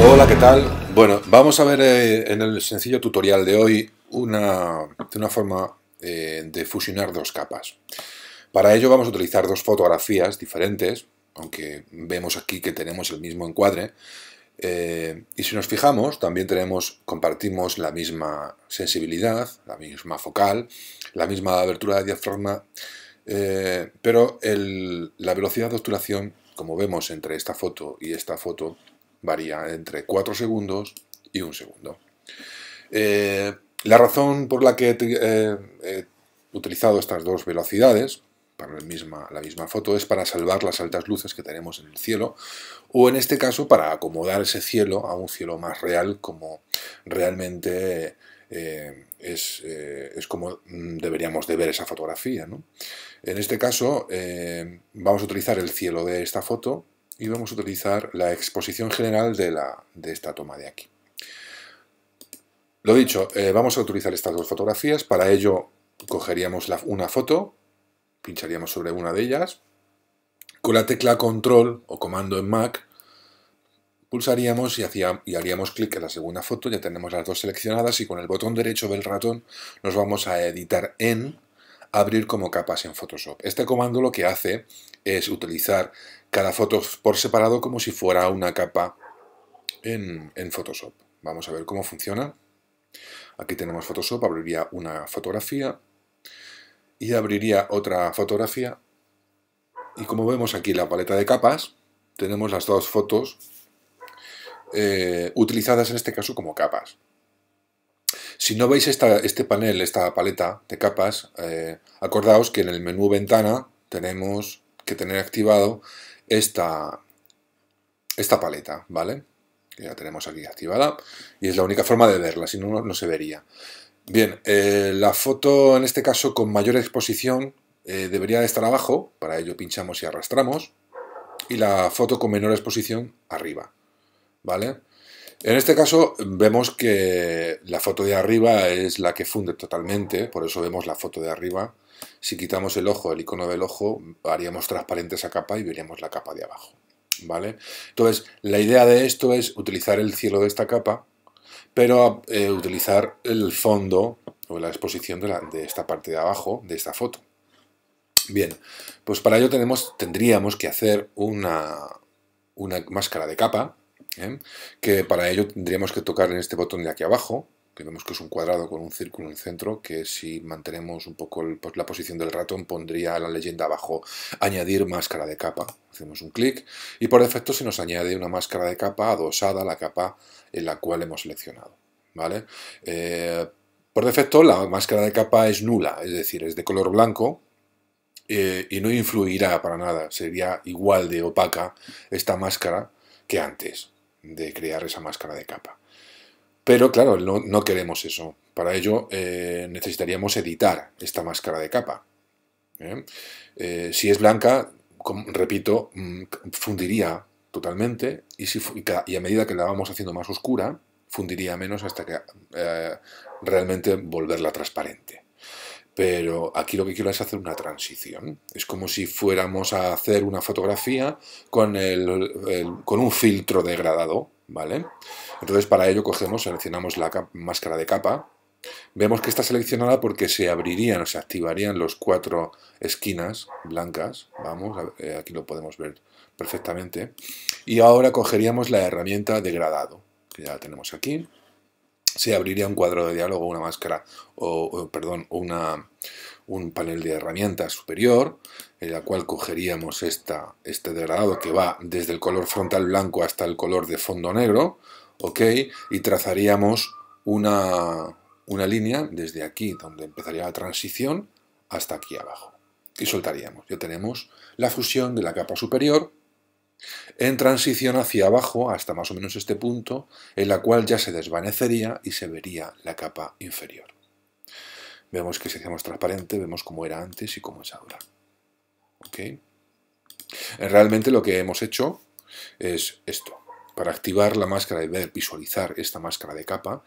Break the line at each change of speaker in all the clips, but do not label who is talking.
Hola, ¿qué tal? Bueno, vamos a ver eh, en el sencillo tutorial de hoy una, una forma eh, de fusionar dos capas. Para ello vamos a utilizar dos fotografías diferentes, aunque vemos aquí que tenemos el mismo encuadre, eh, y si nos fijamos, también compartimos la misma sensibilidad, la misma focal, la misma abertura de diafragma, eh, pero la velocidad de obturación, como vemos entre esta foto y esta foto, varía entre 4 segundos y 1 segundo. Eh, la razón por la que he utilizado estas dos velocidades para la misma, la misma foto, es para salvar las altas luces que tenemos en el cielo, o en este caso para acomodar ese cielo a un cielo más real, como realmente eh, eh, es, como mm, deberíamos de ver esa fotografía. En este caso, eh, vamos a utilizar el cielo de esta foto y vamos a utilizar la exposición general de, la, de esta toma de aquí. Lo dicho, vamos a utilizar estas dos fotografías, para ello cogeríamos una foto pincharíamos sobre una de ellas. Con la tecla control o comando en Mac, pulsaríamos y, haríamos clic en la segunda foto, ya tenemos las dos seleccionadas y con el botón derecho del ratón nos vamos a editar en abrir como capas en Photoshop. Este comando lo que hace es utilizar cada foto por separado como si fuera una capa en, en Photoshop. Vamos a ver cómo funciona. Aquí tenemos Photoshop, abriría una fotografía y abriría otra fotografía y como vemos aquí la paleta de capas tenemos las dos fotos eh, utilizadas en este caso como capas. Si no veis este panel, esta paleta de capas, eh, acordaos que en el menú ventana tenemos que tener activado esta, esta paleta, ¿vale? Que ya tenemos aquí activada y es la única forma de verla, si no, no se vería. Bien, eh, la foto en este caso con mayor exposición eh, debería estar abajo, para ello pinchamos y arrastramos, y la foto con menor exposición arriba, ¿vale? En este caso vemos que la foto de arriba es la que funde totalmente, por eso vemos la foto de arriba. Si quitamos el ojo, el icono del ojo, haríamos transparente esa capa y veríamos la capa de abajo, ¿vale? Entonces, la idea de esto es utilizar el cielo de esta capa pero eh, utilizar el fondo o la exposición de, esta parte de abajo de esta foto. Bien, pues para ello tendríamos que hacer una, máscara de capa, ¿eh? que para ello tendríamos que tocar en este botón de aquí abajo, vemos que es un cuadrado con un círculo en el centro, que si mantenemos un poco pues, la posición del ratón pondría la leyenda abajo añadir máscara de capa. Hacemos un clic y por defecto se nos añade una máscara de capa adosada a la capa en la cual hemos seleccionado. ¿vale? Eh, por defecto la máscara de capa es nula, es decir, es de color blanco, eh, y no influirá para nada, sería igual de opaca esta máscara que antes de crear esa máscara de capa. Pero claro, no, queremos eso. Para ello eh, necesitaríamos editar esta máscara de capa. ¿eh? Eh, si es blanca, repito, mm, fundiría totalmente y, si, y, a medida que la vamos haciendo más oscura, fundiría menos hasta que realmente volverla transparente. Pero aquí lo que quiero es hacer una transición. Es como si fuéramos a hacer una fotografía con un filtro degradado ¿vale? Entonces para ello cogemos, seleccionamos la máscara de capa, vemos que está seleccionada porque se abrirían o se activarían los cuatro esquinas blancas, vamos, eh, aquí lo podemos ver perfectamente, y ahora cogeríamos la herramienta de gradado, que ya la tenemos aquí, se abriría un cuadro de diálogo, una máscara, o, perdón, una, un panel de herramientas superior, en la cual cogeríamos esta, este degradado que va desde el color frontal blanco hasta el color de fondo negro, ¿ok? Y trazaríamos una, una línea desde aquí, donde empezaría la transición, hasta aquí abajo. Y soltaríamos. Ya tenemos la fusión de la capa superior en transición hacia abajo hasta más o menos este punto, en la cual ya se desvanecería y se vería la capa inferior. Vemos que si hacemos transparente, vemos cómo era antes y cómo es ahora. ¿Okay? Eh, realmente lo que hemos hecho es esto. Para activar la máscara y ver, visualizar esta máscara de capa,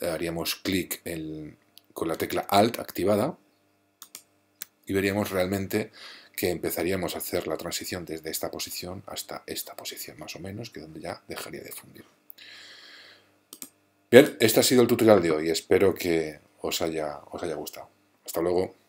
eh, haríamos clic con la tecla Alt activada y veríamos realmente que empezaríamos a hacer la transición desde esta posición hasta esta posición más o menos, que donde ya dejaría de fundir. Bien, este ha sido el tutorial de hoy. Espero que os haya, os haya gustado. Hasta luego.